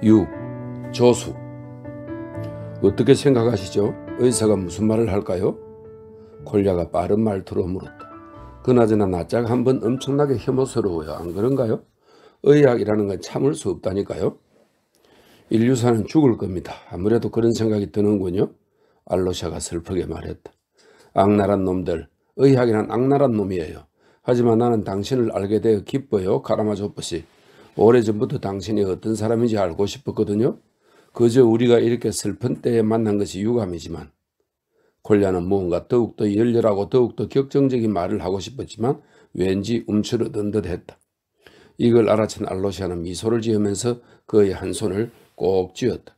6. 조수 어떻게 생각하시죠? 의사가 무슨 말을 할까요? 콜리아가 빠른 말투로 물었다. 그나저나 나짝 한번 엄청나게 혐오스러워요. 안 그런가요? 의학이라는 건 참을 수 없다니까요. 인류사는 죽을 겁니다. 아무래도 그런 생각이 드는군요. 알로샤가 슬프게 말했다. 악랄한 놈들. 의학이란 악랄한 놈이에요. 하지만 나는 당신을 알게 되어 기뻐요. 가라마조프씨. 오래전부터 당신이 어떤 사람인지 알고 싶었거든요. 그저 우리가 이렇게 슬픈 때에 만난 것이 유감이지만 콜리아는 무언가 더욱더 열렬하고 더욱더 격정적인 말을 하고 싶었지만 왠지 움츠러든 듯 했다. 이걸 알아챈 알로시아는 미소를 지으면서 그의 한 손을 꼭 쥐었다.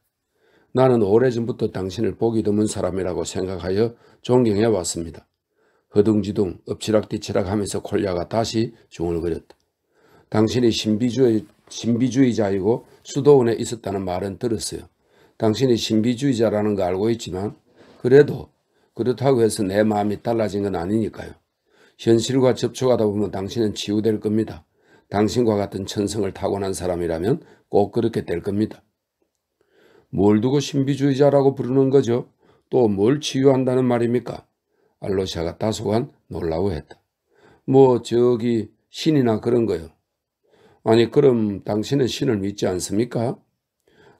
나는 오래전부터 당신을 보기 드문 사람이라고 생각하여 존경해 왔습니다. 허둥지둥 엎치락뒤치락 하면서 콜리아가 다시 중얼거렸다. 당신이 신비주의, 신비주의자이고 수도원에 있었다는 말은 들었어요. 당신이 신비주의자라는 거 알고 있지만 그래도 그렇다고 해서 내 마음이 달라진 건 아니니까요. 현실과 접촉하다 보면 당신은 치유될 겁니다. 당신과 같은 천성을 타고난 사람이라면 꼭 그렇게 될 겁니다. 뭘 두고 신비주의자라고 부르는 거죠? 또 뭘 치유한다는 말입니까? 알로샤가 다소간 놀라워했다. 뭐 저기 신이나 그런 거요. 아니 그럼 당신은 신을 믿지 않습니까?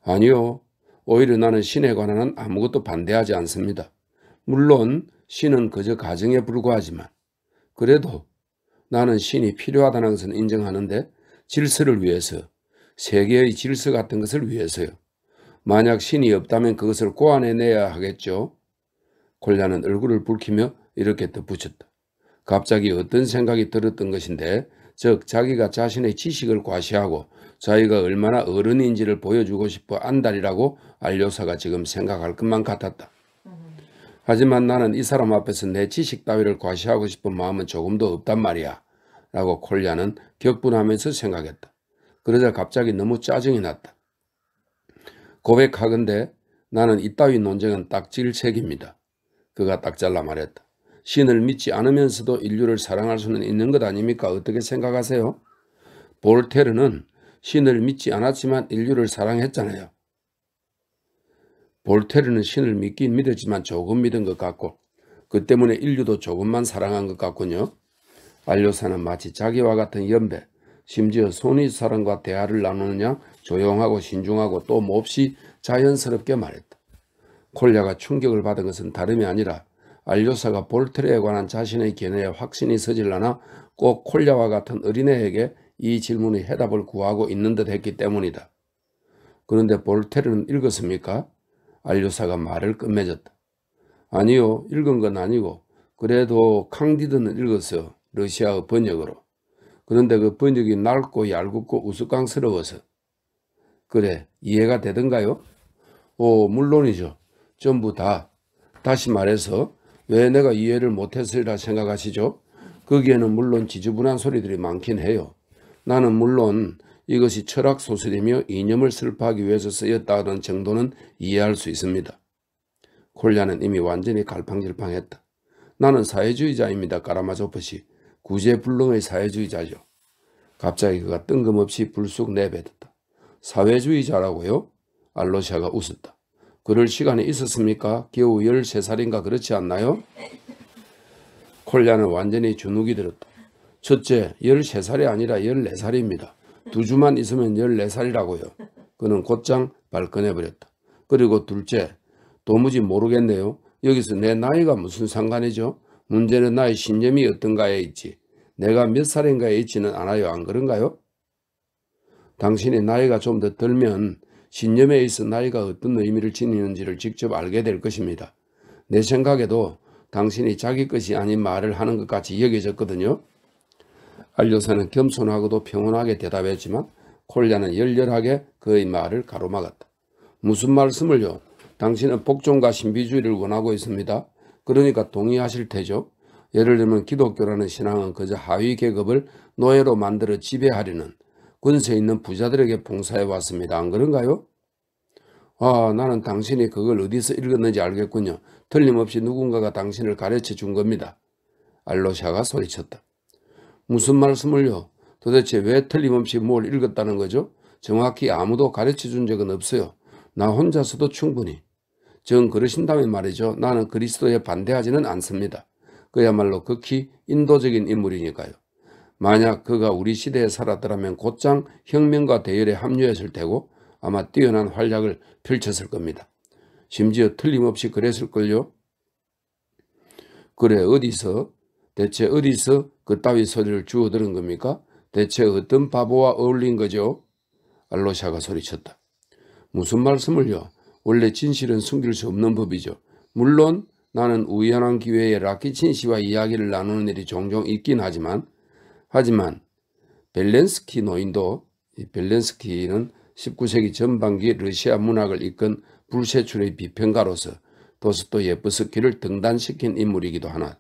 아니요. 오히려 나는 신에 관한 아무것도 반대하지 않습니다. 물론 신은 그저 가정에 불과하지만 그래도 나는 신이 필요하다는 것은 인정하는데 질서를 위해서 세계의 질서 같은 것을 위해서요. 만약 신이 없다면 그것을 고안해내야 하겠죠. 콜라는 얼굴을 붉히며 이렇게 덧붙였다. 갑자기 어떤 생각이 들었던 것인데 즉 자기가 자신의 지식을 과시하고 자기가 얼마나 어른인지를 보여주고 싶어 안달이라고 알료사가 지금 생각할 것만 같았다. 하지만 나는 이 사람 앞에서 내 지식 따위를 과시하고 싶은 마음은 조금도 없단 말이야. 라고 콜리아는 격분하면서 생각했다. 그러자 갑자기 너무 짜증이 났다. 고백하건대 나는 이따위 논쟁은 딱질책입니다. 그가 딱 잘라 말했다. 신을 믿지 않으면서도 인류를 사랑할 수는 있는 것 아닙니까? 어떻게 생각하세요? 볼테르는 신을 믿지 않았지만 인류를 사랑했잖아요. 볼테르는 신을 믿긴 믿었지만 조금 믿은 것 같고 그 때문에 인류도 조금만 사랑한 것 같군요. 알료사는 마치 자기와 같은 연배, 심지어 손이 사람과 대화를 나누느냐 조용하고 신중하고 또 몹시 자연스럽게 말했다. 콜랴가 충격을 받은 것은 다름이 아니라 알료사가 볼테르에 관한 자신의 견해에 확신이 서질러나 꼭 콜랴와 같은 어린애에게 이 질문의 해답을 구하고 있는 듯 했기 때문이다. 그런데 볼테르는 읽었습니까? 알료사가 말을 끝맺었다. 아니요 읽은 건 아니고 그래도 캉디드는 읽었어 러시아어 번역으로. 그런데 그 번역이 낡고 얄궂고 우스꽝스러워서. 그래 이해가 되던가요? 오 물론이죠. 전부 다. 다시 말해서 왜 내가 이해를 못했으리라 생각하시죠? 거기에는 물론 지저분한 소리들이 많긴 해요. 나는 물론 이것이 철학 소설이며 이념을 슬퍼하기 위해서 쓰였다는 정도는 이해할 수 있습니다. 콜리아는 이미 완전히 갈팡질팡했다. 나는 사회주의자입니다. 까라마조프시. 구제불능의 사회주의자죠. 갑자기 그가 뜬금없이 불쑥 내뱉었다. 사회주의자라고요? 알로아가 웃었다. 그럴 시간이 있었습니까? 겨우 13살인가 그렇지 않나요? 콜리아는 완전히 주눅이 들었다. 첫째, 13살이 아니라 14살입니다. 두 주만 있으면 14살이라고요. 그는 곧장 발끈해버렸다. 그리고 둘째, 도무지 모르겠네요. 여기서 내 나이가 무슨 상관이죠? 문제는 나의 신념이 어떤가에 있지. 내가 몇 살인가에 있지는 않아요. 안 그런가요? 당신이 나이가 좀 더 들면 신념에 있어 나이가 어떤 의미를 지니는지를 직접 알게 될 것입니다. 내 생각에도 당신이 자기 것이 아닌 말을 하는 것 같이 여겨졌거든요. 알료사는 겸손하고도 평온하게 대답했지만 콜리아는 열렬하게 그의 말을 가로막았다. 무슨 말씀을요? 당신은 복종과 신비주의를 원하고 있습니다. 그러니까 동의하실 테죠. 예를 들면 기독교라는 신앙은 그저 하위 계급을 노예로 만들어 지배하려는 권세 있는 부자들에게 봉사해 왔습니다. 안 그런가요? 아 나는 당신이 그걸 어디서 읽었는지 알겠군요. 틀림없이 누군가가 당신을 가르쳐 준 겁니다. 알로샤가 소리쳤다. 무슨 말씀을요? 도대체 왜 틀림없이 뭘 읽었다는 거죠? 정확히 아무도 가르쳐 준 적은 없어요. 나 혼자서도 충분히. 정 그러신다면 말이죠. 나는 그리스도에 반대하지는 않습니다. 그야말로 극히 인도적인 인물이니까요. 만약 그가 우리 시대에 살았더라면 곧장 혁명과 대열에 합류했을 테고 아마 뛰어난 활약을 펼쳤을 겁니다. 심지어 틀림없이 그랬을걸요. 그래 어디서 대체 어디서 그 따위 소리를 주워 들은 겁니까? 대체 어떤 바보와 어울린 거죠? 알로샤가 소리쳤다. 무슨 말씀을요? 원래 진실은 숨길 수 없는 법이죠. 물론 나는 우연한 기회에 라키친 씨와 이야기를 나누는 일이 종종 있긴 하지만 하지만 벨렌스키 노인도 벨렌스키는 19세기 전반기 러시아 문학을 이끈 불세출의 비평가로서 도스토 예프스키를 등단시킨 인물이기도 하나,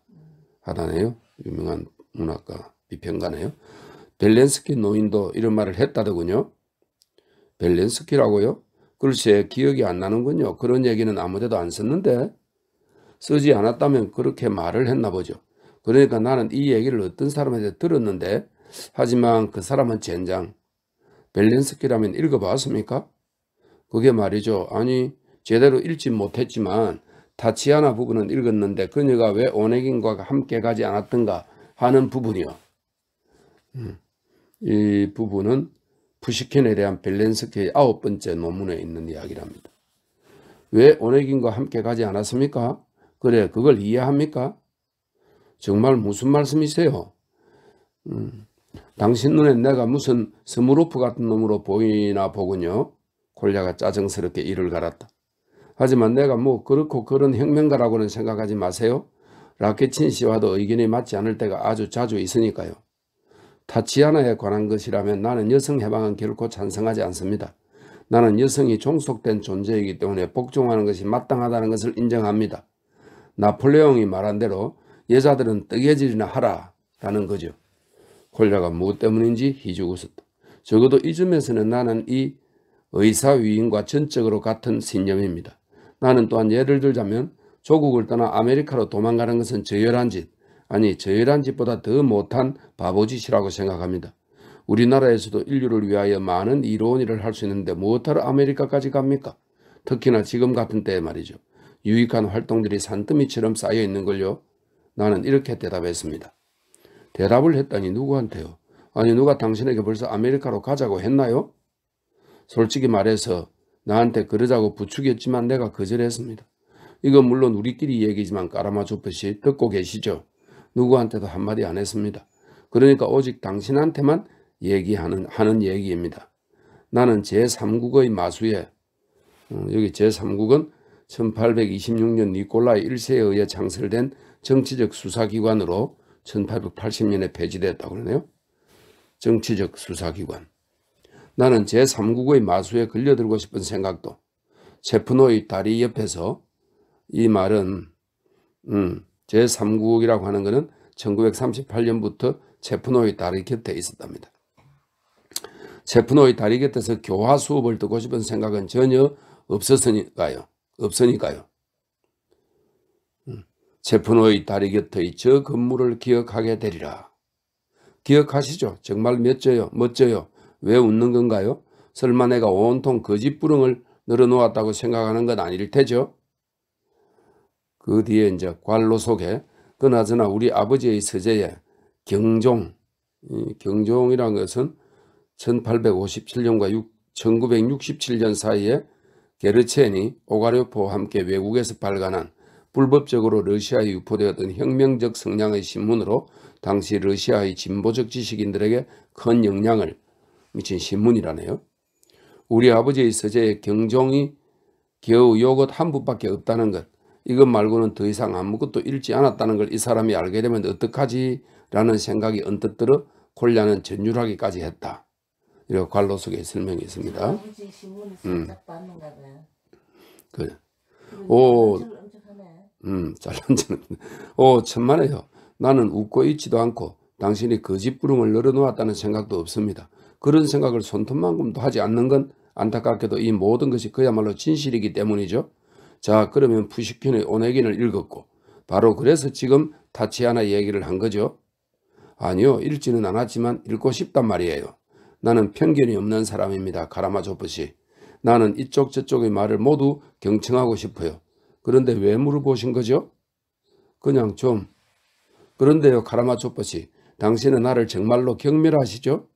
하다네요. 유명한 문학가 비평가네요. 벨렌스키 노인도 이런 말을 했다더군요. 벨렌스키라고요? 글쎄 기억이 안 나는군요. 그런 얘기는 아무데도 안 썼는데 쓰지 않았다면 그렇게 말을 했나 보죠. 그러니까 나는 이 얘기를 어떤 사람한테 들었는데 하지만 그 사람은 젠장 벨렌스키라면 읽어봤습니까? 그게 말이죠. 아니 제대로 읽지 못했지만 타치아나 부분은 읽었는데 그녀가 왜 오네긴과 함께 가지 않았던가 하는 부분이요. 음, 이 부분은 푸시켄에 대한 벨렌스키의 아홉 번째 논문에 있는 이야기랍니다. 왜 오네긴과 함께 가지 않았습니까? 그래 그걸 이해합니까? 정말 무슨 말씀이세요? 음, 당신 눈에 내가 무슨 스무루프 같은 놈으로 보이나 보군요. 골야가 짜증스럽게 이를 갈았다. 하지만 내가 뭐 그렇고 그런 혁명가라고는 생각하지 마세요. 라케친 씨와도 의견이 맞지 않을 때가 아주 자주 있으니까요. 타치아나에 관한 것이라면 나는 여성 해방은 결코 찬성하지 않습니다. 나는 여성이 종속된 존재이기 때문에 복종하는 것이 마땅하다는 것을 인정합니다. 나폴레옹이 말한 대로 여자들은 뜨개질이나 하라라는 거죠. 콜라가 무엇 때문인지 희주고 있었다. 적어도 이쯤에서는 나는 이 의사 위인과 전적으로 같은 신념입니다. 나는 또한 예를 들자면 조국을 떠나 아메리카로 도망가는 것은 저열한 짓, 아니 저열한 짓보다 더 못한 바보짓이라고 생각합니다. 우리나라에서도 인류를 위하여 많은 이로운 일을 할 수 있는데 무엇하러 아메리카까지 갑니까? 특히나 지금 같은 때에 말이죠. 유익한 활동들이 산더미처럼 쌓여 있는 걸요. 나는 이렇게 대답했습니다. 대답을 했다니 누구한테요? 아니 누가 당신에게 벌써 아메리카로 가자고 했나요? 솔직히 말해서 나한테 그러자고 부추겼지만 내가 거절했습니다. 이건 물론 우리끼리 얘기지만 까라마 조표씨 듣고 계시죠? 누구한테도 한마디 안 했습니다. 그러니까 오직 당신한테만 얘기하는 하는 얘기입니다. 나는 제3국의 마수에 어, 여기 제3국은 1826년 니콜라이 1세에 의해 창설된 정치적 수사기관으로 1880년에 폐지되었다고 그러네요. 정치적 수사기관. 나는 제3국의 마수에 걸려들고 싶은 생각도 세프노의 다리 옆에서 이 말은 음, 제3국이라고 하는 것은 1938년부터 세프노의 다리 곁에 있었답니다. 세프노의 다리 곁에서 교화 수업을 듣고 싶은 생각은 전혀 없었으니까요. 없으니까요. 제푼의 다리 곁의 저 건물을 기억하게 되리라. 기억하시죠? 정말 멋져요. 멋져요. 왜 웃는 건가요? 설마 내가 온통 거짓부렁을 늘어놓았다고 생각하는 건 아닐 테죠? 그 뒤에 이제 관로 속에 그나저나 우리 아버지의 서재에 경종, 이 경종이란 것은 1857년과 6, 1967년 사이에 게르첸이 오가료포와 함께 외국에서 발간한 불법적으로 러시아에 유포되었던 혁명적 성향의 신문으로 당시 러시아의 진보적 지식인들에게 큰 영향을 미친 신문이라네요. 우리 아버지의 서재에 경종이 겨우 요것 한 붓밖에 없다는 것 이것 말고는 더 이상 아무것도 읽지 않았다는 걸 이 사람이 알게 되면 어떡하지? 라는 생각이 언뜻 들어 콜리는 전율하기까지 했다. 이렇게 관로 속에 설명이 있습니다. 음. 그. 오, 음, 잘난 자는. 오, 천만에요. 나는 웃고 있지도 않고 당신이 거짓부름을 그 늘어놓았다는 생각도 없습니다. 그런 생각을 손톱만큼도 하지 않는 건 안타깝게도 이 모든 것이 그야말로 진실이기 때문이죠. 자, 그러면 푸시킨의 오네긴을 읽었고 바로 그래서 지금 타치아나 얘기를 한 거죠. 아니요, 읽지는 않았지만 읽고 싶단 말이에요. 나는 편견이 없는 사람입니다. 가라마조프시. 나는 이쪽 저쪽의 말을 모두 경청하고 싶어요. 그런데 왜 물어보신 거죠? 그냥 좀. 그런데요 카라마초퍼씨 당신은 나를 정말로 경멸하시죠?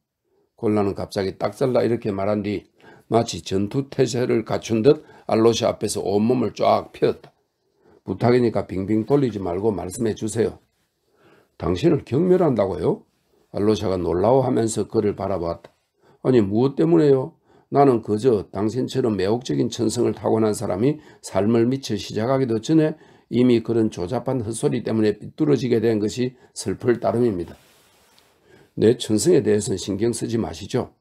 콜라는 갑자기 딱 잘라 이렇게 말한 뒤 마치 전투태세를 갖춘 듯 알로시 앞에서 온몸을 쫙 펴었다. 부탁이니까 빙빙 돌리지 말고 말씀해 주세요. 당신을 경멸한다고요? 알로샤가 놀라워하면서 그를 바라보았다 아니 무엇 때문에요? 나는 그저 당신처럼 매혹적인 천성을 타고난 사람이 삶을 미쳐 시작하기도 전에 이미 그런 조잡한 헛소리 때문에 삐뚤어지게 된 것이 슬플 따름입니다. 내 천성에 대해서는 신경 쓰지 마시죠.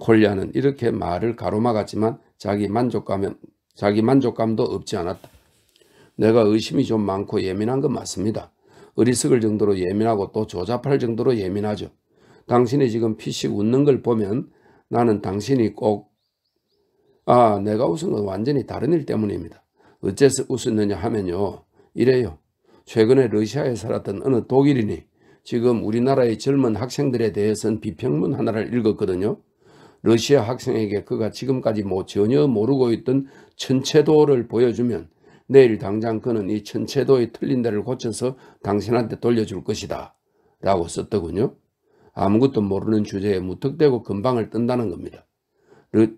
콜리아는 이렇게 말을 가로막았지만 자기 만족감, 자기 만족감도 없지 않았다. 내가 의심이 좀 많고 예민한 건 맞습니다. 어리석을 정도로 예민하고 또 조잡할 정도로 예민하죠. 당신이 지금 피식 웃는 걸 보면 나는 당신이 꼭 아, 내가 웃은 건 완전히 다른 일 때문입니다. 어째서 웃었느냐 하면요. 이래요. 최근에 러시아에 살았던 어느 독일인이 지금 우리나라의 젊은 학생들에 대해서는 비평문 하나를 읽었거든요. 러시아 학생에게 그가 지금까지 뭐 전혀 모르고 있던 천체도를 보여주면 내일 당장 그는 이 천체도의 틀린 데를 고쳐서 당신한테 돌려줄 것이다 라고 썼더군요. 아무것도 모르는 주제에 무턱대고 금방을 뜬다는 겁니다.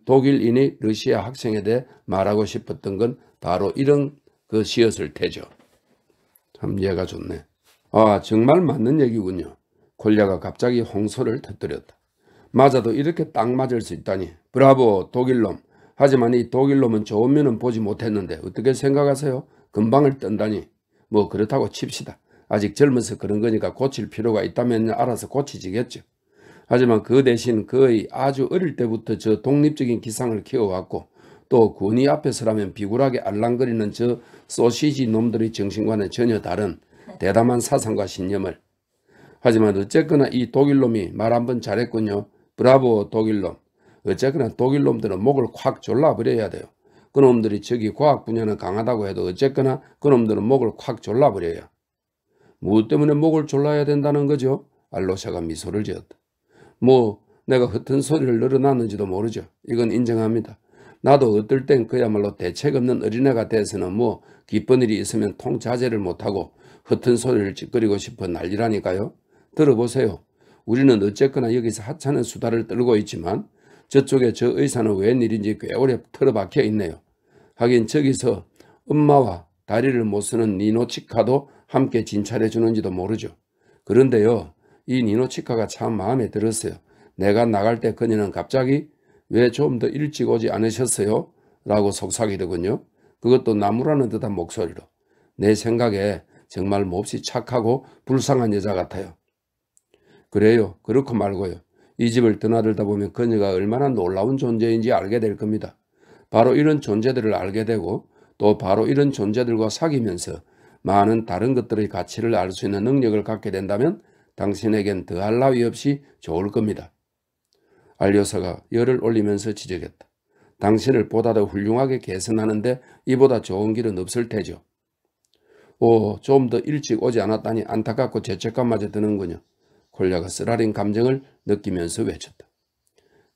독일인이 러시아 학생에 대해 말하고 싶었던 건 바로 이런 것이었을 테죠. 참이가 좋네. 아 정말 맞는 얘기군요. 콜리아가 갑자기 홍소를 터뜨렸다. 맞아도 이렇게 딱 맞을 수 있다니. 브라보 독일놈. 하지만 이 독일놈은 좋은 면은 보지 못했는데 어떻게 생각하세요? 금방을 뜬다니. 뭐 그렇다고 칩시다. 아직 젊어서 그런 거니까 고칠 필요가 있다면 알아서 고치지겠죠. 하지만 그 대신 그의 아주 어릴 때부터 저 독립적인 기상을 키워왔고 또 군이 앞에서라면 비굴하게 알랑거리는 저 소시지 놈들의 정신과는 전혀 다른 대담한 사상과 신념을 하지만 어쨌거나 이 독일놈이 말 한 번 잘했군요. 브라보 독일놈. 어쨌거나 독일놈들은 목을 콱 졸라버려야 돼요. 그놈들이 저기 과학 분야는 강하다고 해도 어쨌거나 그놈들은 목을 콱 졸라버려요. 무엇 뭐 때문에 목을 졸라야 된다는 거죠? 알로샤가 미소를 지었다. 뭐 내가 흩은 소리를 늘어놨는지도 모르죠. 이건 인정합니다. 나도 어떨 땐 그야말로 대책 없는 어린애가 돼서는 뭐 기쁜 일이 있으면 통자제를 못하고 흩은 소리를 찌끄리고 싶어 난리라니까요. 들어보세요. 우리는 어쨌거나 여기서 하찮은 수다를 떨고 있지만 저쪽에 저 의사는 웬일인지 꽤 오래 틀어박혀 있네요. 하긴 저기서 엄마와 다리를 못 쓰는 니노치카도 함께 진찰해 주는지도 모르죠. 그런데요. 이 니노치카가 참 마음에 들었어요. 내가 나갈 때 그녀는 갑자기 왜 좀 더 일찍 오지 않으셨어요? 라고 속삭이더군요. 그것도 나무라는 듯한 목소리로. 내 생각에 정말 몹시 착하고 불쌍한 여자 같아요. 그래요. 그렇고 말고요. 이 집을 드나들다 보면 그녀가 얼마나 놀라운 존재인지 알게 될 겁니다. 바로 이런 존재들을 알게 되고 또 바로 이런 존재들과 사귀면서 많은 다른 것들의 가치를 알 수 있는 능력을 갖게 된다면 당신에겐 더할 나위 없이 좋을 겁니다. 알리사가 열을 올리면서 지적했다. 당신을 보다 더 훌륭하게 개선하는데 이보다 좋은 길은 없을 테죠. 오, 좀 더 일찍 오지 않았다니 안타깝고 죄책감마저 드는군요. 콜리가 쓰라린 감정을 느끼면서 외쳤다.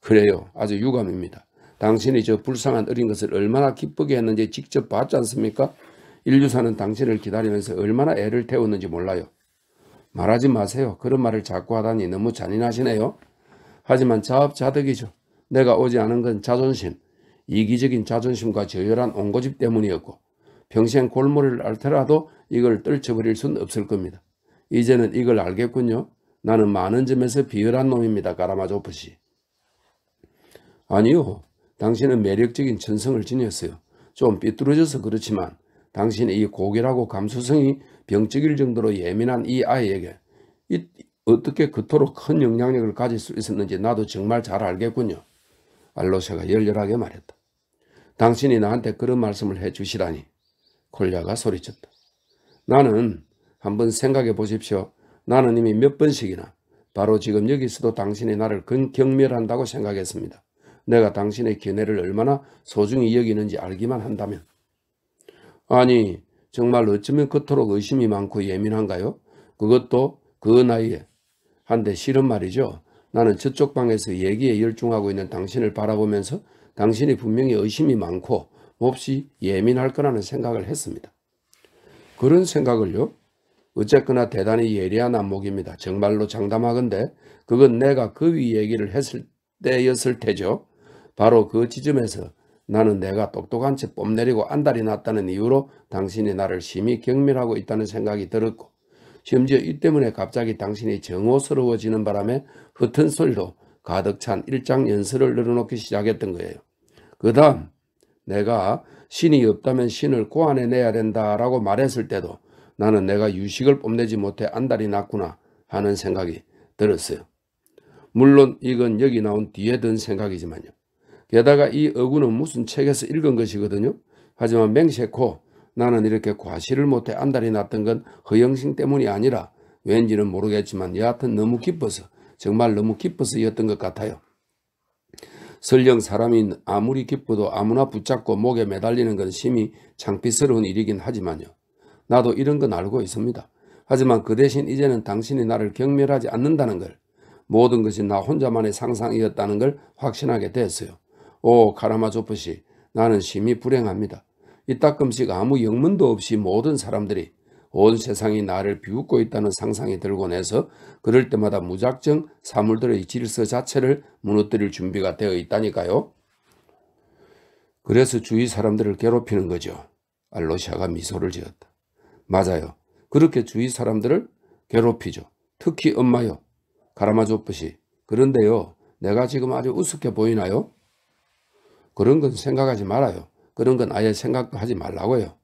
그래요. 아주 유감입니다. 당신이 저 불쌍한 어린 것을 얼마나 기쁘게 했는지 직접 봤지 않습니까? 인류사는 당신을 기다리면서 얼마나 애를 태웠는지 몰라요. 말하지 마세요. 그런 말을 자꾸 하다니 너무 잔인하시네요. 하지만 자업자득이죠. 내가 오지 않은 건 자존심, 이기적인 자존심과 저열한 온고집 때문이었고 평생 골머리를 앓더라도 이걸 떨쳐버릴 순 없을 겁니다. 이제는 이걸 알겠군요. 나는 많은 점에서 비열한 놈입니다. 가라마조프 씨. 아니요. 당신은 매력적인 천성을 지녔어요. 좀 삐뚤어져서 그렇지만 당신의 이 고결하고 감수성이 병적일 정도로 예민한 이 아이에게 이, 어떻게 그토록 큰 영향력을 가질 수 있었는지 나도 정말 잘 알겠군요. 알로세가 열렬하게 말했다. 당신이 나한테 그런 말씀을 해주시라니 콜리아가 소리쳤다. 나는 한번 생각해 보십시오. 나는 이미 몇 번씩이나 바로 지금 여기서도 당신이 나를 경멸한다고 생각했습니다. 내가 당신의 견해를 얼마나 소중히 여기는지 알기만 한다면 아니 정말 어쩌면 그토록 의심이 많고 예민한가요? 그것도 그 나이에 한데 싫은 말이죠. 나는 저쪽 방에서 얘기에 열중하고 있는 당신을 바라보면서 당신이 분명히 의심이 많고 몹시 예민할 거라는 생각을 했습니다. 그런 생각을요? 어쨌거나 대단히 예리한 안목입니다. 정말로 장담하건대 그건 내가 그 위 얘기를 했을 때였을 테죠. 바로 그 지점에서 나는 내가 똑똑한 채 뽐내리고 안달이 났다는 이유로 당신이 나를 심히 경멸하고 있다는 생각이 들었고 심지어 이 때문에 갑자기 당신이 정오스러워지는 바람에 흩은 소리로 가득 찬 일장 연설을 늘어놓기 시작했던 거예요. 그 다음 내가 신이 없다면 신을 고안해 내야 된다라고 말했을 때도 나는 내가 유식을 뽐내지 못해 안달이 났구나 하는 생각이 들었어요. 물론 이건 여기 나온 뒤에 든 생각이지만요. 게다가 이 어구는 무슨 책에서 읽은 것이거든요. 하지만 맹세코 나는 이렇게 과실을 못해 안달이 났던 건 허영신 때문이 아니라 왠지는 모르겠지만 여하튼 너무 기뻐서 정말 너무 기뻐서였던 것 같아요. 설령 사람이 아무리 기뻐도 아무나 붙잡고 목에 매달리는 건 심히 창피스러운 일이긴 하지만요. 나도 이런 건 알고 있습니다. 하지만 그 대신 이제는 당신이 나를 경멸하지 않는다는 걸 모든 것이 나 혼자만의 상상이었다는 걸 확신하게 되었어요 오 카라마조프시 나는 심히 불행합니다. 이따끔씩 아무 영문도 없이 모든 사람들이 온 세상이 나를 비웃고 있다는 상상이 들곤 해서 그럴 때마다 무작정 사물들의 질서 자체를 무너뜨릴 준비가 되어 있다니까요. 그래서 주위 사람들을 괴롭히는 거죠. 알로시아가 미소를 지었다. 맞아요. 그렇게 주위 사람들을 괴롭히죠. 특히 엄마요. 가라마조프시. 그런데요. 내가 지금 아주 우습게 보이나요? 그런 건 생각하지 말아요. 그런 건 아예 생각도 하지 말라고요.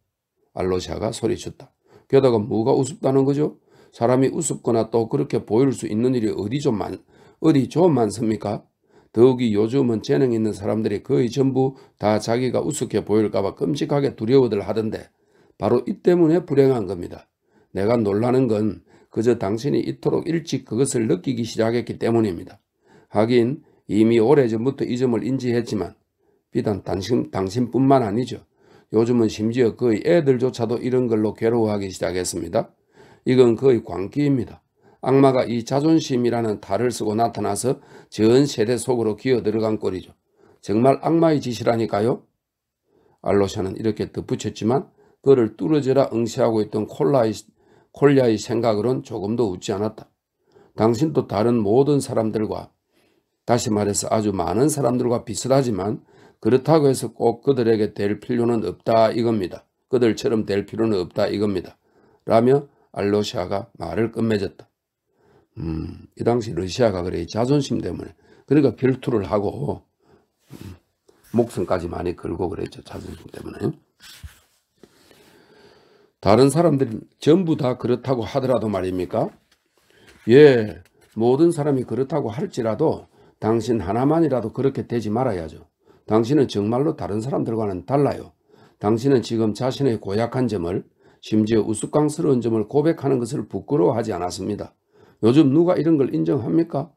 알로샤가 소리쳤다. 게다가 뭐가 우습다는 거죠? 사람이 우습거나 또 그렇게 보일 수 있는 일이 어디 좀 많, 어디 좀 많습니까? 더욱이 요즘은 재능 있는 사람들이 거의 전부 다 자기가 우습게 보일까봐 끔찍하게 두려워들 하던데 바로 이 때문에 불행한 겁니다. 내가 놀라는 건 그저 당신이 이토록 일찍 그것을 느끼기 시작했기 때문입니다. 하긴 이미 오래전부터 이 점을 인지했지만 비단 당신, 당신뿐만 아니죠. 요즘은 심지어 그의 애들조차도 이런 걸로 괴로워하기 시작했습니다. 이건 그의 광기입니다. 악마가 이 자존심이라는 탈을 쓰고 나타나서 전 세대 속으로 기어 들어간 꼴이죠. 정말 악마의 짓이라니까요. 알로샤는 이렇게 덧붙였지만 그를 뚫어져라 응시하고 있던 콜라의, 콜리아의 생각으론 조금도 웃지 않았다. 당신도 다른 모든 사람들과 다시 말해서 아주 많은 사람들과 비슷하지만 그렇다고 해서 꼭 그들에게 될 필요는 없다 이겁니다. 그들처럼 될 필요는 없다 이겁니다. 라며 알로시아가 말을 끝맺었다. 음, 이 당시 러시아가 그래 자존심 때문에 그러니까 결투를 하고 음, 목숨까지 많이 걸고 그랬죠. 자존심 때문에. 다른 사람들이 전부 다 그렇다고 하더라도 말입니까? 예, 모든 사람이 그렇다고 할지라도 당신 하나만이라도 그렇게 되지 말아야죠. 당신은 정말로 다른 사람들과는 달라요. 당신은 지금 자신의 고약한 점을 심지어 우스꽝스러운 점을 고백하는 것을 부끄러워하지 않았습니다. 요즘 누가 이런 걸 인정합니까?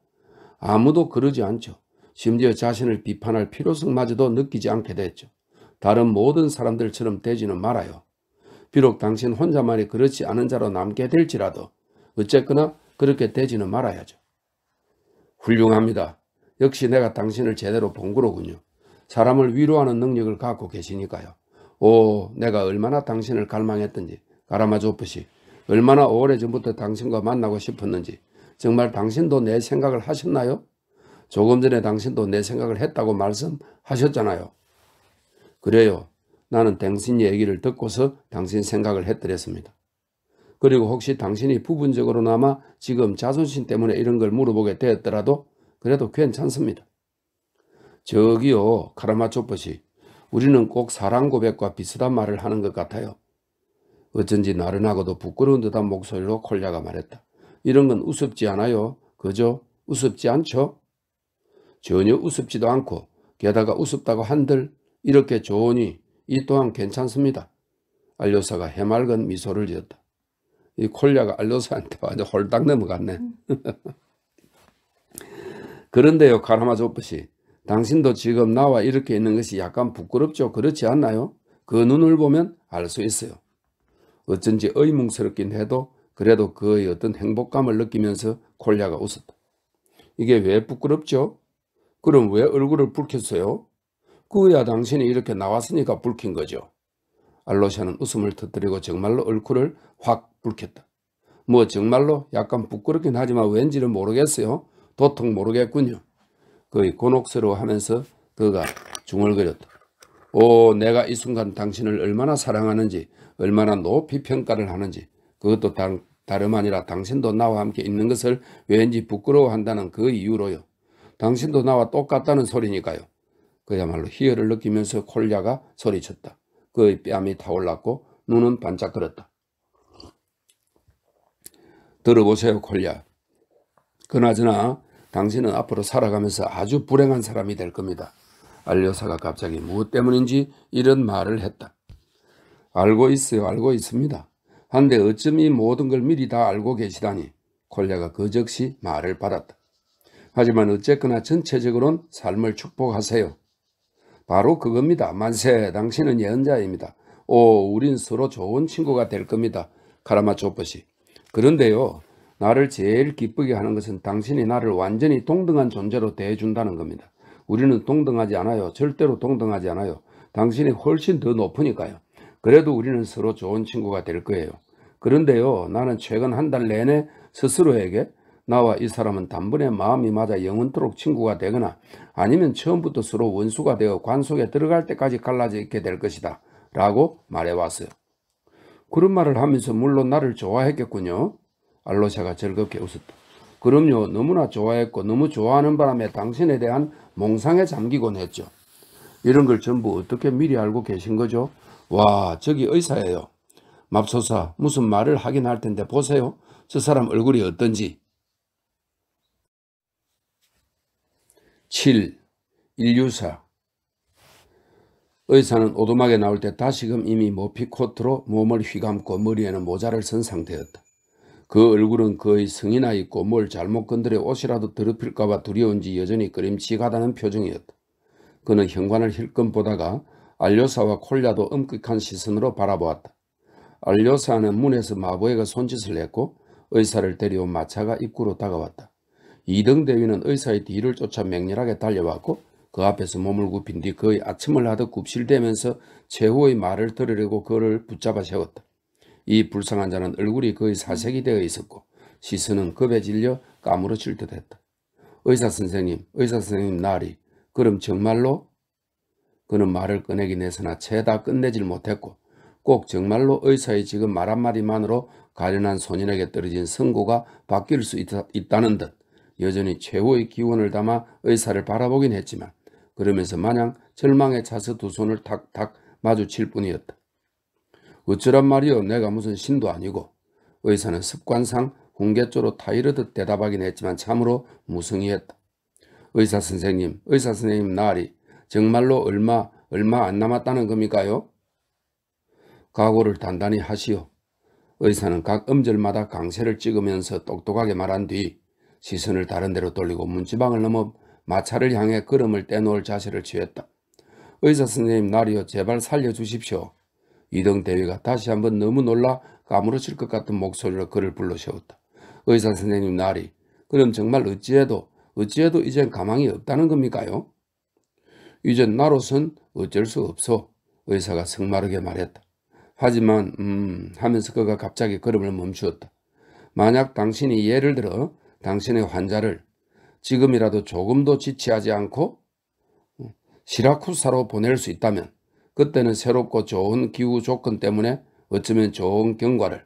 아무도 그러지 않죠. 심지어 자신을 비판할 필요성마저도 느끼지 않게 됐죠. 다른 모든 사람들처럼 되지는 말아요. 비록 당신 혼자만이 그렇지 않은 자로 남게 될지라도 어쨌거나 그렇게 되지는 말아야죠. 훌륭합니다. 역시 내가 당신을 제대로 본 거로군요. 사람을 위로하는 능력을 갖고 계시니까요. 오 내가 얼마나 당신을 갈망했던지 가라마조프시 얼마나 오래전부터 당신과 만나고 싶었는지 정말 당신도 내 생각을 하셨나요? 조금 전에 당신도 내 생각을 했다고 말씀하셨잖아요. 그래요. 나는 당신 얘기를 듣고서 당신 생각을 했더랬습니다. 그리고 혹시 당신이 부분적으로나마 지금 자존심 때문에 이런 걸 물어보게 되었더라도 그래도 괜찮습니다. 저기요 카르마초프시 우리는 꼭 사랑 고백과 비슷한 말을 하는 것 같아요. 어쩐지 나른하고도 부끄러운 듯한 목소리로 콜라가 말했다. 이런 건 우습지 않아요. 그죠? 우습지 않죠? 전혀 우습지도 않고 게다가 우습다고 한들 이렇게 좋으니 이 또한 괜찮습니다. 알료사가 해맑은 미소를 지었다. 이콜라가 알료사한테 완전 홀딱 넘어갔네. 음. 그런데요 카르마조프시 당신도 지금 나와 이렇게 있는 것이 약간 부끄럽죠. 그렇지 않나요? 그 눈을 보면 알 수 있어요. 어쩐지 의문스럽긴 해도 그래도 그의 어떤 행복감을 느끼면서 콜리아가 웃었다. 이게 왜 부끄럽죠? 그럼 왜 얼굴을 붉혔어요? 그야 당신이 이렇게 나왔으니까 붉힌 거죠. 알로샤는 웃음을 터뜨리고 정말로 얼굴을 확 붉혔다. 뭐 정말로 약간 부끄럽긴 하지만 왠지는 모르겠어요. 도통 모르겠군요. 거의 곤혹스러워 하면서 그가 중얼거렸다. 오 내가 이 순간 당신을 얼마나 사랑하는지 얼마나 높이 평가를 하는지 그것도 당, 다름 아니라 당신도 나와 함께 있는 것을 왠지 부끄러워한다는 그 이유로요. 당신도 나와 똑같다는 소리니까요. 그야말로 희열을 느끼면서 콜야가 소리쳤다. 그의 뺨이 타올랐고 눈은 반짝거렸다. 들어보세요 콜야. 그나저나 당신은 앞으로 살아가면서 아주 불행한 사람이 될 겁니다. 알료사가 갑자기 무엇 때문인지 이런 말을 했다. 알고 있어요. 알고 있습니다. 한데 어쩜 이 모든 걸 미리 다 알고 계시다니 콜레가 그 즉시 말을 받았다. 하지만 어쨌거나 전체적으론 삶을 축복하세요. 바로 그겁니다. 만세 당신은 예언자입니다. 오 우린 서로 좋은 친구가 될 겁니다. 카라마초프시. 그런데요 나를 제일 기쁘게 하는 것은 당신이 나를 완전히 동등한 존재로 대해준다는 겁니다. 우리는 동등하지 않아요. 절대로 동등하지 않아요. 당신이 훨씬 더 높으니까요. 그래도 우리는 서로 좋은 친구가 될 거예요. 그런데요, 나는 최근 한 달 내내 스스로에게 나와 이 사람은 단번에 마음이 맞아 영원토록 친구가 되거나 아니면 처음부터 서로 원수가 되어 관속에 들어갈 때까지 갈라져 있게 될 것이다 라고 말해왔어요. 그런 말을 하면서 물론 나를 좋아했겠군요. 알로샤가 즐겁게 웃었다. 그럼요 너무나 좋아했고 너무 좋아하는 바람에 당신에 대한 몽상에 잠기곤 했죠. 이런 걸 전부 어떻게 미리 알고 계신 거죠? 와 저기 의사예요. 맙소사 무슨 말을 하긴 할 텐데 보세요. 저 사람 얼굴이 어떤지. 7. 인류사 의사는 오두막에 나올 때 다시금 이미 모피코트로 몸을 휘감고 머리에는 모자를 쓴 상태였다. 그 얼굴은 그의 성이 나 있고 뭘 잘못 건드려 옷이라도 더럽힐까봐 두려운지 여전히 그림칙하다는 표정이었다. 그는 현관을 힐끔 보다가 알료사와 콜라도 엄격한 시선으로 바라보았다. 알료사는 문에서 마보에가 손짓을 했고 의사를 데려온 마차가 입구로 다가왔다. 이등 대위는 의사의 뒤를 쫓아 맹렬하게 달려왔고 그 앞에서 몸을 굽힌 뒤 그의 아침을 하듯 굽실대면서 최후의 말을 들으려고 그를 붙잡아 세웠다. 이 불쌍한 자는 얼굴이 거의 사색이 되어 있었고 시선은 겁에 질려 까무러질 듯했다. 의사 선생님, 의사 선생님 나리, 그럼 정말로? 그는 말을 꺼내긴 했으나 채 다 끝내질 못했고 꼭 정말로 의사의 지금 말 한마디만으로 가련한 소년에게 떨어진 선고가 바뀔 수 있다, 있다는 듯 여전히 최후의 기운을 담아 의사를 바라보긴 했지만 그러면서 마냥 절망에 차서 두 손을 탁탁 마주칠 뿐이었다. 어쩌란 말이요 내가 무슨 신도 아니고 의사는 습관상 공개조로타이르듯 대답하긴 했지만 참으로 무성의했다. 의사 선생님, 의사 선생님 날이 정말로 얼마 얼마 안 남았다는 겁니까요? 각오를 단단히 하시오. 의사는 각 음절마다 강세를 찍으면서 똑똑하게 말한 뒤 시선을 다른 데로 돌리고 문지방을 넘어 마차를 향해 걸음을 떼놓을 자세를 취했다. 의사 선생님 나리요 제발 살려주십시오. 이동 대위가 다시 한번 너무 놀라 까무러칠 것 같은 목소리로 그를 불러세웠다. 의사 선생님 나리 그럼 정말 어찌해도 어찌해도 이젠 가망이 없다는 겁니까요? 이젠 나로선 어쩔 수 없어 의사가 성마르게 말했다. 하지만 음 하면서 그가 갑자기 걸음을 멈추었다. 만약 당신이 예를 들어 당신의 환자를 지금이라도 조금도 지체하지 않고 음, 시라쿠사로 보낼 수 있다면 그때는 새롭고 좋은 기후 조건 때문에 어쩌면 좋은 경과를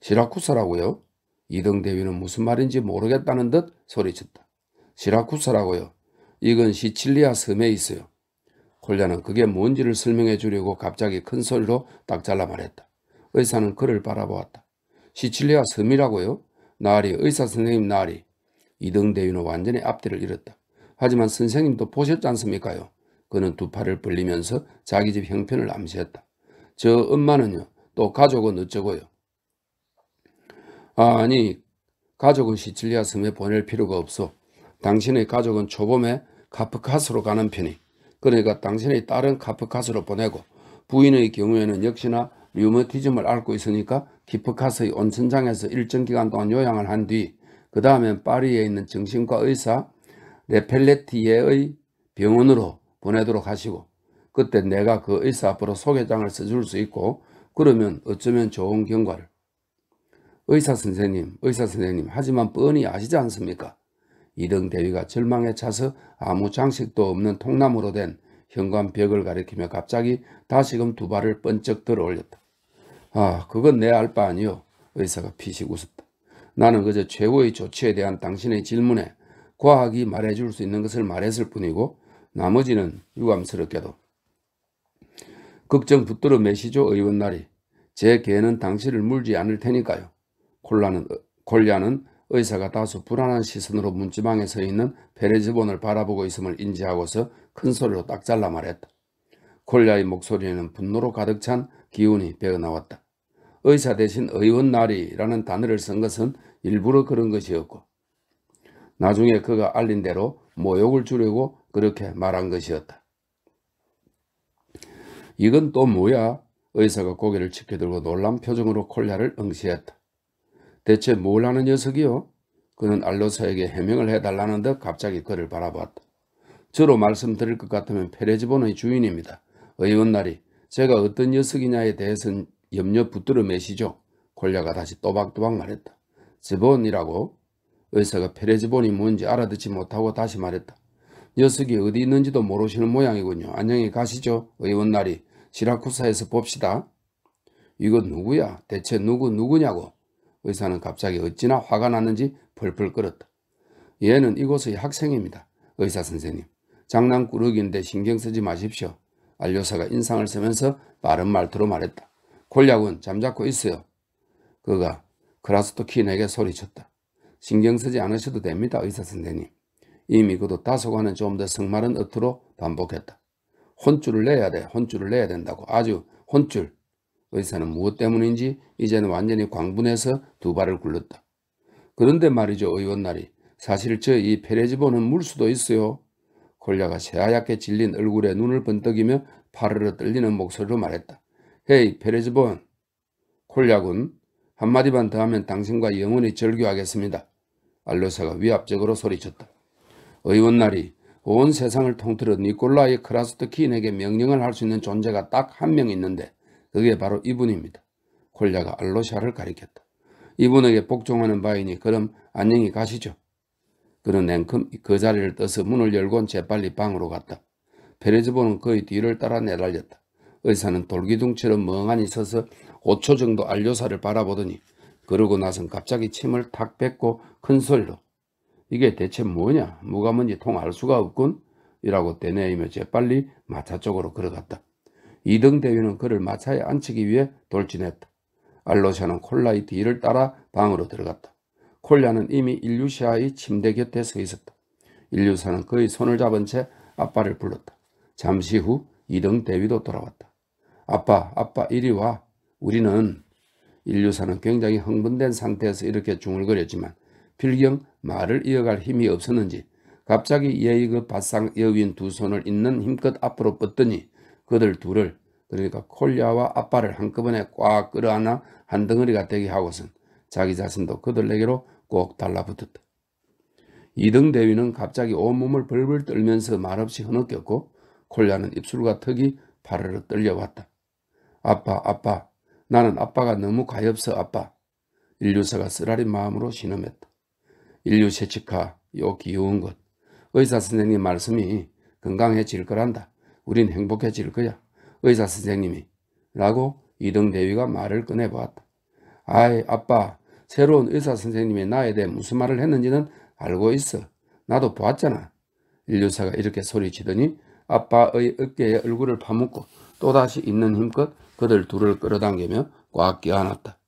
시라쿠사라고요? 이등 대위는 무슨 말인지 모르겠다는 듯 소리쳤다. 시라쿠사라고요? 이건 시칠리아 섬에 있어요. 콜리아는 그게 뭔지를 설명해 주려고 갑자기 큰 소리로 딱 잘라 말했다. 의사는 그를 바라보았다. 시칠리아 섬이라고요? 나리, 의사 선생님 나리. 이등 대위는 완전히 앞뒤를 잃었다. 하지만 선생님도 보셨지 않습니까요? 그는 두 팔을 벌리면서 자기 집 형편을 암시했다. 저 엄마는요. 또 가족은 어쩌고요. 아, 아니 가족은 시칠리아 섬에 보낼 필요가 없어. 당신의 가족은 초범에 카프카스로 가는 편이 그러니까 당신의 딸은 카프카스로 보내고 부인의 경우에는 역시나 류머티즘을 앓고 있으니까 기프카스의 온천장에서 일정 기간 동안 요양을 한 뒤 그 다음엔 파리에 있는 정신과 의사 레펠레티에의 병원으로 보내도록 하시고 그때 내가 그 의사 앞으로 소개장을 써줄 수 있고 그러면 어쩌면 좋은 경과를 의사 선생님 의사 선생님 하지만 뻔히 아시지 않습니까 이등 대위가 절망에 차서 아무 장식도 없는 통나무로 된 현관 벽을 가리키며 갑자기 다시금 두 발을 번쩍 들어 올렸다. 아 그건 내 알 바 아니요. 의사가 피식 웃었다. 나는 그저 최고의 조치에 대한 당신의 질문에 과학이 말해줄 수 있는 것을 말했을 뿐이고 나머지는 유감스럽게도 걱정 붙들어 매시죠 의원날이 제 개는 당신을 물지 않을 테니까요. 콜라는, 콜리아는 의사가 다소 불안한 시선으로 문지방에 서 있는 페레즈본을 바라보고 있음을 인지하고서 큰 소리로 딱 잘라 말했다. 콜리아의 목소리에는 분노로 가득 찬 기운이 배어나왔다. 의사 대신 의원날이라는 단어를 쓴 것은 일부러 그런 것이었고 나중에 그가 알린 대로 모욕을 주려고 그렇게 말한 것이었다. 이건 또 뭐야? 의사가 고개를 치켜들고 놀란 표정으로 콜라를 응시했다. 대체 뭘 하는 녀석이요? 그는 알로사에게 해명을 해달라는 듯 갑자기 그를 바라보았다. 저로 말씀드릴 것 같으면 페레지본의 주인입니다. 의원날이 제가 어떤 녀석이냐에 대해서는 염려 붙들어 매시죠. 콜라가 다시 또박또박 말했다. 지본이라고? 의사가 페레지본이 뭔지 알아듣지 못하고 다시 말했다. 녀석이 어디 있는지도 모르시는 모양이군요. 안녕히 가시죠. 의원날이 시라쿠사에서 봅시다. 이거 누구야? 대체 누구 누구냐고. 의사는 갑자기 어찌나 화가 났는지 펄펄 끓었다. 얘는 이곳의 학생입니다. 의사 선생님. 장난꾸러기인데 신경 쓰지 마십시오. 알료사가 인상을 쓰면서 빠른 말투로 말했다. 콜약은 잠자코 있어요. 그가 크라스토킨에게 소리쳤다. 신경 쓰지 않으셔도 됩니다. 의사 선생님. 이미 그도 다소간은 좀 더 성마른 어투로 반복했다. 혼쭐을 내야 돼. 혼쭐을 내야 된다고. 아주 혼쭐 의사는 무엇 때문인지 이제는 완전히 광분해서 두 발을 굴렀다. 그런데 말이죠. 의원날이. 사실 저 이 페레지보는 물 수도 있어요. 콜라가 새하얗게 질린 얼굴에 눈을 번뜩이며 파르르 떨리는 목소리로 말했다. 헤이 페레즈본 콜리아군 한마디만 더 하면 당신과 영원히 절교하겠습니다. 알로사가 위압적으로 소리쳤다. 의원날이 온 세상을 통틀어 니콜라이 크라스트키인에게 명령을 할 수 있는 존재가 딱 한 명 있는데 그게 바로 이분입니다. 콜랴가 알로샤를 가리켰다. 이분에게 복종하는 바이니 그럼 안녕히 가시죠. 그는 냉큼 그 자리를 떠서 문을 열곤 재빨리 방으로 갔다. 페레즈보는 그의 뒤를 따라 내달렸다. 의사는 돌기둥처럼 멍하니 서서 5초 정도 알료사를 바라보더니 그러고 나선 갑자기 침을 탁 뱉고 큰 소리로 이게 대체 뭐냐 뭐가 뭔지 통할 수가 없군 이라고 대내이며 재빨리 마차 쪽으로 걸어갔다. 이등 대위는 그를 마차에 앉히기 위해 돌진했다. 알로샤는 콜라이트 뒤를 따라 방으로 들어갔다. 콜라는 이미 일류시아의 침대 곁에 서 있었다. 일류사는 그의 손을 잡은 채 아빠를 불렀다. 잠시 후 이등 대위도 돌아왔다. 아빠, 아빠 이리 와. 우리는 인류사는 굉장히 흥분된 상태에서 이렇게 중얼거렸지만 필경 말을 이어갈 힘이 없었는지 갑자기 예의그 바상 여윈 두 손을 있는 힘껏 앞으로 뻗더니 그들 둘을 그러니까 콜리아와 아빠를 한꺼번에 꽉 끌어안아 한 덩어리가 되게 하고선 자기 자신도 그들에게로 꼭 달라붙었다. 이등 대위는 갑자기 온몸을 벌벌 떨면서 말없이 흐느꼈고 콜리아는 입술과 턱이 파르르 떨려왔다. 아빠 아빠 나는 아빠가 너무 가엾어 아빠 인류사가 쓰라린 마음으로 신음했다. 인류 채찍화 요 귀여운 것 의사 선생님 말씀이 건강해질 거란다. 우린 행복해질 거야. 의사 선생님이 라고 이등대위가 말을 꺼내보았다. 아이 아빠 새로운 의사 선생님이 나에 대해 무슨 말을 했는지는 알고 있어. 나도 보았잖아. 인류사가 이렇게 소리치더니 아빠의 어깨에 얼굴을 파묻고 또다시 있는 힘껏 그들 둘을 끌어당기며 꽉 껴안았다.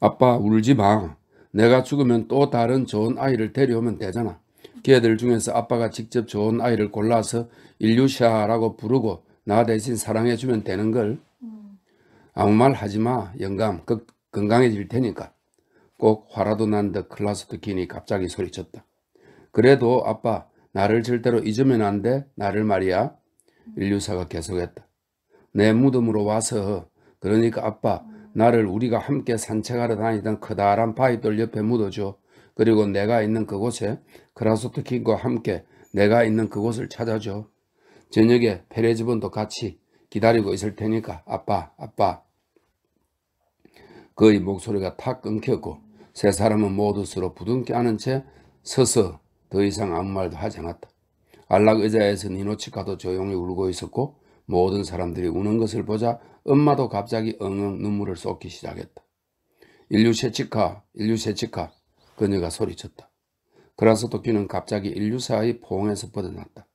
아빠 울지 마. 내가 죽으면 또 다른 좋은 아이를 데려오면 되잖아. 걔들 중에서 아빠가 직접 좋은 아이를 골라서 일류샤라고 부르고 나 대신 사랑해주면 되는 걸 아무 말 하지 마 영감 그 건강해질 테니까 꼭 화라도 난 듯 클라스도 기니 갑자기 소리쳤다 그래도 아빠 나를 절대로 잊으면 안돼 나를 말이야 인류사가 계속했다 내 무덤으로 와서 그러니까 아빠 나를 우리가 함께 산책하러 다니던 커다란 바위돌 옆에 묻어줘. 그리고 내가 있는 그곳에 크라소트 킹과 함께 내가 있는 그곳을 찾아줘. 저녁에 페레즈본도 같이 기다리고 있을 테니까 아빠 아빠. 그의 목소리가 탁 끊겼고 세 사람은 모두 서로 부둥켜 안은 채 서서 더 이상 아무 말도 하지 않았다. 안락 의자에서 니노치카도 조용히 울고 있었고 모든 사람들이 우는 것을 보자 엄마도 갑자기 엉엉 눈물을 쏟기 시작했다. 인류세치카, 인류세치카 그녀가 소리쳤다. 그라서 토키는 갑자기 인류사의 포옹에서 벗어났다.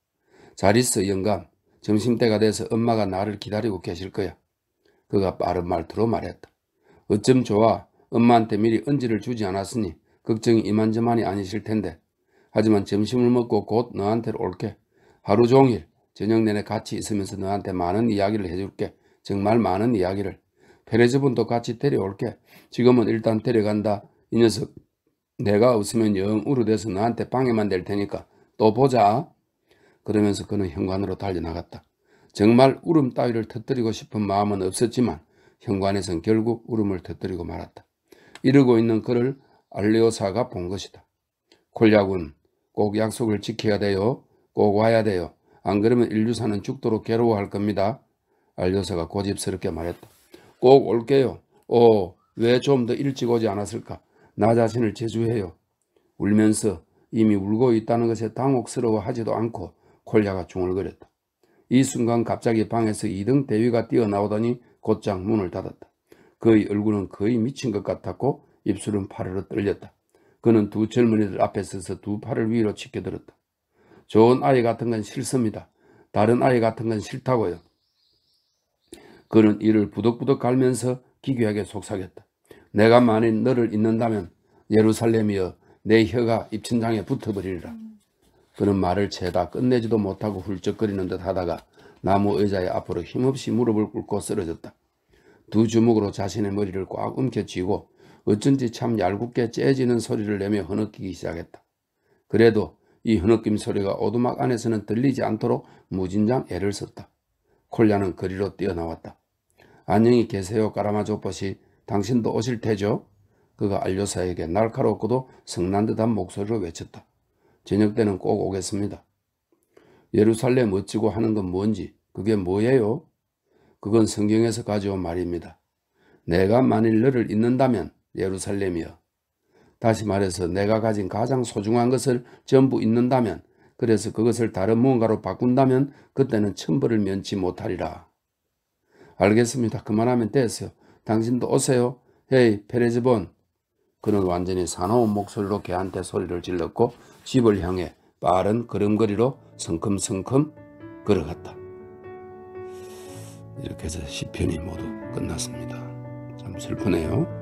잘 있어 영감. 점심때가 돼서 엄마가 나를 기다리고 계실 거야. 그가 빠른 말투로 말했다. 어쩜 좋아. 엄마한테 미리 은지를 주지 않았으니 걱정이 이만저만이 아니실 텐데. 하지만 점심을 먹고 곧 너한테 올게. 하루 종일 저녁 내내 같이 있으면서 너한테 많은 이야기를 해줄게. 정말 많은 이야기를 페레즈분도 같이 데려올게. 지금은 일단 데려간다. 이 녀석 내가 없으면 영 우르대서 너한테 방해만 될 테니까 또 보자. 그러면서 그는 현관으로 달려나갔다. 정말 울음 따위를 터뜨리고 싶은 마음은 없었지만 현관에선 결국 울음을 터뜨리고 말았다. 이러고 있는 그를 알리오사가 본 것이다. 콜약은 꼭 약속을 지켜야 돼요. 꼭 와야 돼요. 안 그러면 인류사는 죽도록 괴로워할 겁니다. 알료사가 고집스럽게 말했다. 꼭 올게요. 오, 어, 왜 좀 더 일찍 오지 않았을까? 나 자신을 제주해요. 울면서 이미 울고 있다는 것에 당혹스러워하지도 않고 콜야가 중얼거렸다. 이 순간 갑자기 방에서 이등 대위가 뛰어나오더니 곧장 문을 닫았다. 그의 얼굴은 거의 미친 것 같았고 입술은 파르르 떨렸다. 그는 두 젊은이들 앞에 서서 두 팔을 위로 치켜들었다. 좋은 아이 같은 건 싫습니다. 다른 아이 같은 건 싫다고요. 그는 이를 부덕부덕 갈면서 기괴하게 속삭였다. 내가 만일 너를 잊는다면 예루살렘이여 내 혀가 입천장에 붙어버리리라. 그는 말을 채다 끝내지도 못하고 훌쩍거리는 듯 하다가 나무 의자에 앞으로 힘없이 무릎을 꿇고 쓰러졌다. 두 주먹으로 자신의 머리를 꽉 움켜쥐고 어쩐지 참 얄궂게 째지는 소리를 내며 흐느끼기 시작했다. 그래도 이 흐느낌 소리가 오두막 안에서는 들리지 않도록 무진장 애를 썼다. 콜라는 거리로 뛰어나왔다. 안녕히 계세요 까라마조봇시 당신도 오실 테죠? 그가 안료사에게 날카롭고도 성난 듯한 목소리로 외쳤다. 저녁 때는 꼭 오겠습니다. 예루살렘 어찌고 하는 건 뭔지 그게 뭐예요? 그건 성경에서 가져온 말입니다. 내가 만일 너를 잊는다면 예루살렘이여. 다시 말해서 내가 가진 가장 소중한 것을 전부 잊는다면 그래서 그것을 다른 무언가로 바꾼다면 그때는 천벌을 면치 못하리라. 알겠습니다. 그만하면 됐어요. 당신도 오세요. 헤이 페레즈본. 그는 완전히 사나운 목소리로 개한테 소리를 질렀고 집을 향해 빠른 걸음걸이로 성큼성큼 걸어갔다. 이렇게 해서 시편이 모두 끝났습니다. 참 슬프네요.